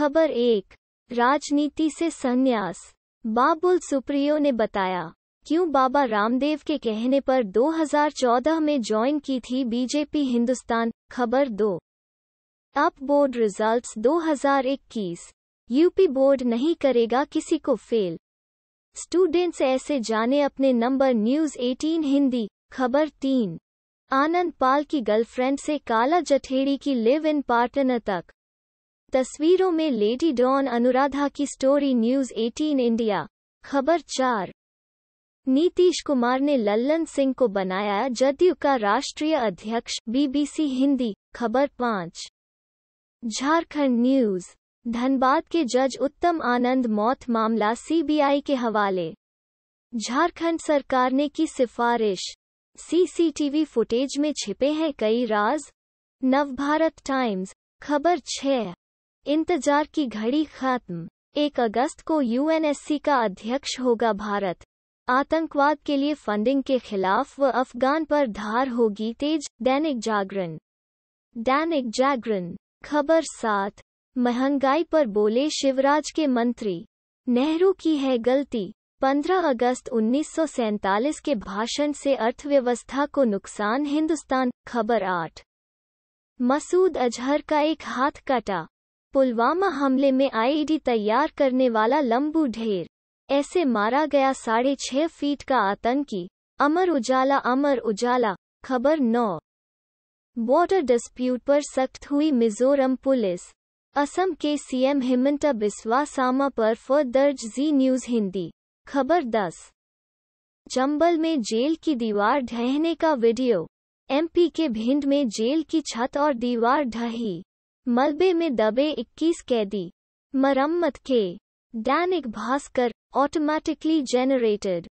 खबर एक राजनीति से संन्यास बाबुल सुप्रियो ने बताया क्यों बाबा रामदेव के कहने पर 2014 में ज्वाइन की थी बीजेपी हिंदुस्तान खबर दो UP board results 2021 UP board नहीं करेगा किसी को फेल स्टूडेंट्स ऐसे जाने अपने नंबर न्यूज 18 हिंदी खबर तीन आनंद पाल की गर्लफ्रेंड से काला जठेड़ी की लिव इन पार्टनर तक तस्वीरों में लेडी डॉन अनुराधा की स्टोरी न्यूज 18 इंडिया खबर चार नीतीश कुमार ने लल्लन सिंह को बनाया जदयू का राष्ट्रीय अध्यक्ष बीबीसी हिंदी खबर पाँच झारखंड न्यूज धनबाद के जज उत्तम आनंद मौत मामला सीबीआई के हवाले झारखंड सरकार ने की सिफारिश सीसीटीवी फुटेज में छिपे हैं कई राज नवभारत टाइम्स खबर छह इंतजार की घड़ी खत्म एक अगस्त को यूएनएससी का अध्यक्ष होगा भारत आतंकवाद के लिए फंडिंग के खिलाफ व अफगान पर धार होगी तेज दैनिक जागरण दैनिक जागरण खबर सात महंगाई पर बोले शिवराज के मंत्री नेहरू की है गलती 15 अगस्त उन्नीस के भाषण से अर्थव्यवस्था को नुकसान हिंदुस्तान खबर आठ मसूद अजहर का एक हाथ कटा पुलवामा हमले में आईईडी तैयार करने वाला लंबू ढेर ऐसे मारा गया साढ़े छह फीट का आतंकी अमर उजाला अमर उजाला खबर नौ बॉर्डर डिस्प्यूट पर सख्त हुई मिजोरम पुलिस असम के सीएम हिमंता बिस्वा सामा पर फर दर्ज जी न्यूज हिंदी खबर दस चंबल में जेल की दीवार ढहने का वीडियो एमपी के भिंड में जेल की छत और दीवार ढही मलबे में दबे 21 कैदी मरम्मत के दैनिक भास्कर ऑटोमैटिकली जेनरेटेड